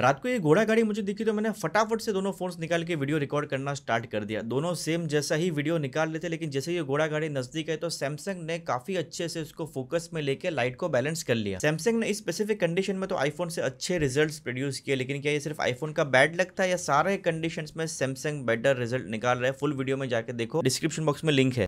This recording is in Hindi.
रात को ये घोड़ा गाड़ी मुझे दिखी तो मैंने फटाफट से दोनों फोन्स निकाल के वीडियो रिकॉर्ड करना स्टार्ट कर दिया दोनों सेम जैसा ही वीडियो निकाल लेते लेकिन जैसे ये घोड़ा गाड़ी नजदीक है तो सैमसंग ने काफी अच्छे से इसको फोकस में लेके लाइट को बैलेंस कर लिया सैमसंग ने इस स्पेसिफिक कंडीशन में तो आईफोन से अच्छे रिजल्ट प्रोड्यूस किए लेकिन क्या ये सिर्फ आईफोन का बैड लगता था या सारे कंडीशन में सैमसंग बेटर रिजल्ट निकाल रहे फुल वीडियो में जाकर देखो डिस्क्रिप्शन बॉक्स में लिंक है